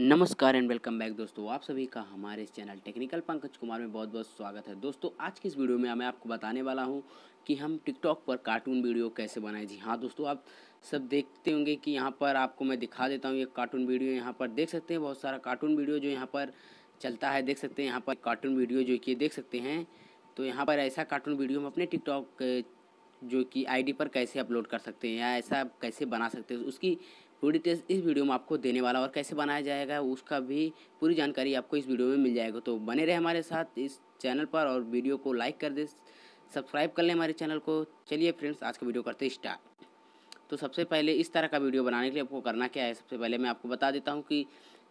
नमस्कार and welcome back दोस्तों आप सभी का हमारे इस चैनल टेक्निकल पंकज कुमार में बहुत बहुत स्वागत है दोस्तों आज की इस वीडियो में मैं आपको बताने वाला हूं कि हम टिकटॉक पर कार्टून वीडियो कैसे बनाएं जी हाँ दोस्तों आप सब देखते होंगे कि यहाँ पर आपको मैं दिखा देता हूँ ये कार्टून वीडियो यहाँ पर देख सकते हैं बहुत सारा कार्टून वीडियो जो यहाँ पर चलता है देख सकते हैं यहाँ पर कार्टून वीडियो जो कि देख सकते हैं तो यहाँ पर ऐसा कार्टून वीडियो हम अपने टिकटॉक जो कि आईडी पर कैसे अपलोड कर सकते हैं या ऐसा कैसे बना सकते हैं उसकी पूरी डिटेल्स इस वीडियो में आपको देने वाला और कैसे बनाया जाएगा उसका भी पूरी जानकारी आपको इस वीडियो में मिल जाएगा तो बने रहे हमारे साथ इस चैनल पर और वीडियो को लाइक कर दे सब्सक्राइब कर लें हमारे चैनल को चलिए फ्रेंड्स आज का वीडियो करते स्टार्ट तो सबसे पहले इस तरह का वीडियो बनाने के लिए आपको करना क्या है सबसे पहले मैं आपको बता देता हूँ कि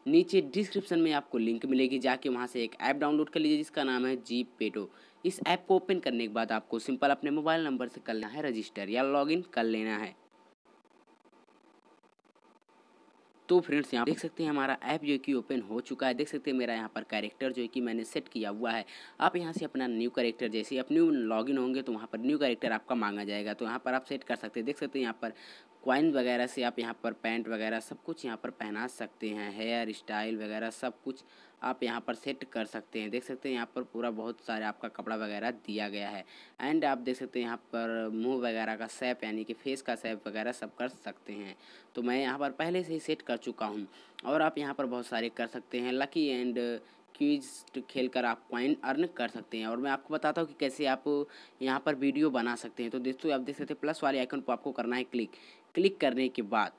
नीचे डिस्क्रिप्शन में आपको लिंक मिलेगी जाके वहाँ से एक ऐप डाउनलोड कर लीजिए जिसका नाम है जी पेटो इस ऐप को ओपन करने के बाद आपको सिंपल अपने मोबाइल नंबर से करना है रजिस्टर या लॉगिन कर लेना है तो फ्रेंड्स यहाँ देख सकते हैं हमारा ऐप जो है कि ओपन हो चुका है देख सकते हैं मेरा यहाँ पर कैरेक्टर जो है कि मैंने सेट किया हुआ है आप यहाँ से अपना न्यू कैरेक्टर जैसे आप न्यू लॉगिन होंगे तो वहाँ पर न्यू कैरेक्टर आपका मांगा जाएगा तो यहाँ पर आप सेट कर सकते हैं देख सकते हैं यहाँ पर क्वाइन वगैरह से आप यहाँ पर पैंट वगैरह सब कुछ यहाँ पर पहना सकते हैं हेयर स्टाइल वगैरह सब कुछ आप यहाँ पर सेट कर सकते हैं देख सकते हैं यहाँ पर पूरा बहुत सारे आपका कपड़ा वगैरह दिया गया है एंड आप देख सकते हैं यहाँ पर मुंह वगैरह का सेप यानी कि फेस का सेप वगैरह सब कर सकते हैं तो मैं यहाँ पर पहले से ही सेट कर चुका हूँ और आप यहाँ पर बहुत सारे कर सकते हैं लकी एंड क्यूज खेल कर आप क्वाइन अर्न कर सकते हैं और मैं आपको बताता हूँ कि कैसे आप यहाँ पर वीडियो बना सकते हैं तो दोस्तों आप देख सकते हैं प्लस वाले आइकन पर आपको करना है क्लिक क्लिक करने के बाद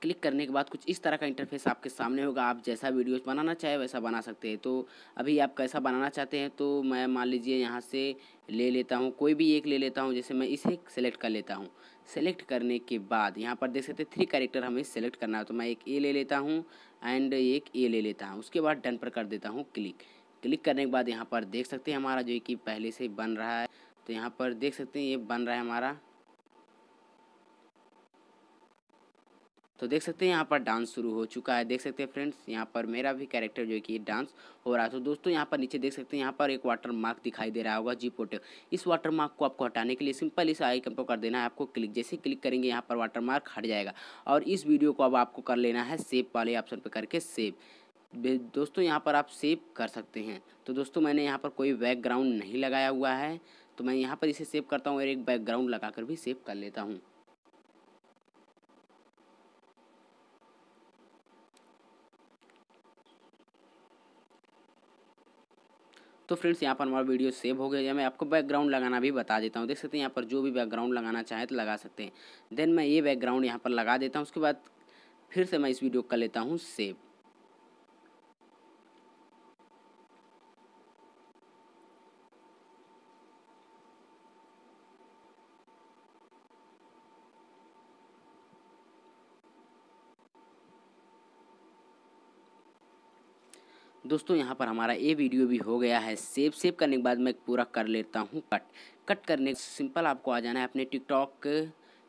क्लिक करने के बाद कुछ इस तरह का इंटरफेस आपके सामने होगा आप जैसा वीडियो बनाना चाहे वैसा बना सकते हैं तो अभी आप कैसा बनाना चाहते हैं तो मैं मान लीजिए यहाँ से ले लेता हूँ कोई भी एक ले लेता हूँ जैसे मैं इसे सेलेक्ट कर लेता हूँ सेलेक्ट करने के बाद यहाँ पर देख सकते हैं थ्री कैरेक्टर हमें सेलेक्ट करना है तो मैं एक ए ले लेता हूँ एंड एक ए ले लेता हूँ उसके बाद डन पर कर देता हूँ क्लिक क्लिक करने के बाद यहाँ पर देख सकते हैं हमारा जो कि पहले से बन रहा है तो यहाँ पर देख सकते हैं ये बन रहा है हमारा तो देख सकते हैं यहाँ पर डांस शुरू हो चुका है देख सकते हैं फ्रेंड्स यहाँ पर मेरा भी कैरेक्टर जो है कि डांस हो रहा है तो दोस्तों यहाँ पर नीचे देख सकते हैं यहाँ पर एक वाटर मार्क दिखाई दे रहा होगा जी पोटे इस वाटर मार्क को आपको हटाने के लिए सिंपल इस आइकन पर कर देना है आपको क्लिक जैसे क्लिक करेंगे यहाँ पर वाटर मार्क हट जाएगा और इस वीडियो को अब आपको कर लेना है सेव वाले ऑप्शन पर करके सेव दोस्तों यहाँ पर आप सेव कर सकते हैं तो दोस्तों मैंने यहाँ पर कोई बैकग्राउंड नहीं लगाया हुआ है तो मैं यहाँ पर इसे सेव करता हूँ और एक बैकग्राउंड लगा कर भी सेव कर लेता हूँ तो फ्रेंड्स यहाँ पर हमारा वीडियो सेव हो गया मैं आपको बैकग्राउंड लगाना भी बता देता हूँ देख सकते हैं यहाँ पर जो भी बैकग्राउंड लगाना चाहे तो लगा सकते हैं देन मैं ये बैकग्राउंड यहाँ पर लगा देता हूँ उसके बाद फिर से मैं इस वीडियो कर लेता हूँ सेव दोस्तों यहाँ पर हमारा ये वीडियो भी हो गया है सेव सेव करने के बाद मैं पूरा कर लेता हूँ कट कट करने सिंपल आपको आ जाना है अपने टिकटॉक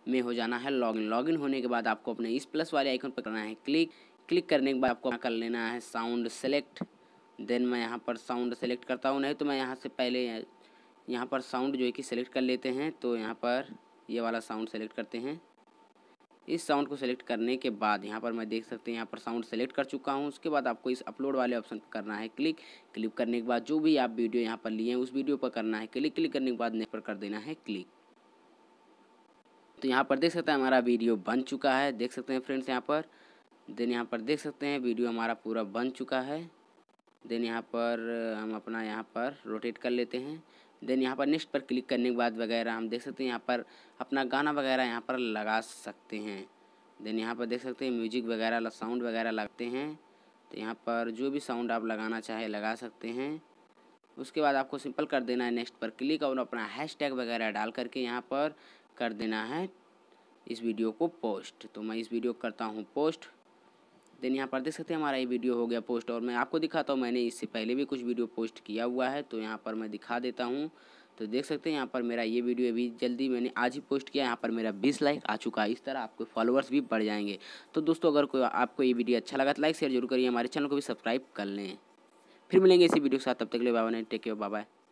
में हो जाना है लॉगिन लॉगिन होने के बाद आपको अपने इस प्लस वाले आइकन पर करना है क्लिक क्लिक करने के बाद आपको कर लेना है साउंड सेलेक्ट देन मैं यहाँ पर साउंड सेलेक्ट करता हूँ नहीं तो मैं यहाँ से पहले यहाँ पर साउंड जो है कि सेलेक्ट कर लेते हैं तो यहाँ पर ये वाला साउंड सेलेक्ट करते हैं इस साउंड को सेलेक्ट करने के बाद यहाँ पर मैं देख सकते हैं यहाँ पर साउंड सेलेक्ट कर चुका हूँ उसके बाद आपको इस अपलोड वाले ऑप्शन पर करना है क्लिक क्लिक करने के बाद जो भी आप वीडियो यहाँ पर लिए हैं उस वीडियो पर करना है क्लिक क्लिक करने के बाद नेक्स्ट पर कर देना है क्लिक तो यहाँ पर देख सकते हैं हमारा वीडियो बन चुका है देख सकते हैं फ्रेंड्स यहाँ पर देन यहाँ पर देख सकते हैं वीडियो हमारा पूरा बन चुका है देन यहाँ पर हम अपना यहाँ पर रोटेट कर लेते हैं देन यहाँ पर नेक्स्ट पर क्लिक करने के बाद वगैरह हम देख सकते हैं यहाँ पर अपना गाना वगैरह यहाँ पर लगा सकते हैं देन यहाँ पर देख सकते हैं म्यूजिक वगैरह साउंड वगैरह लगते हैं तो यहाँ पर जो भी साउंड आप लगाना चाहे लगा सकते हैं उसके बाद आपको सिंपल कर देना है नेक्स्ट पर क्लिक और अपना हैश टैग वगैरह डाल करके यहाँ पर कर देना है इस वीडियो को पोस्ट तो मैं इस वीडियो को करता हूँ पोस्ट देन यहाँ पर देख सकते हैं हमारा ये वीडियो हो गया पोस्ट और मैं आपको दिखाता हूँ मैंने इससे पहले भी कुछ वीडियो पोस्ट किया हुआ है तो यहाँ पर मैं दिखा देता हूँ तो देख सकते हैं यहाँ पर मेरा ये वीडियो अभी जल्दी मैंने आज ही पोस्ट किया यहाँ पर मेरा बीस लाइक आ चुका है इस तरह आपके फॉलोअर्स भी बढ़ जाएंगे तो दोस्तों अगर कोई आपको ये वीडियो अच्छा लगा तो लाइक शेयर जरूर करिए हमारे चैनल को भी सब्सक्राइब कर लें फिर मिलेंगे इसी वीडियो के साथ तब तक के लिए बाबा ने टेक केयर बाय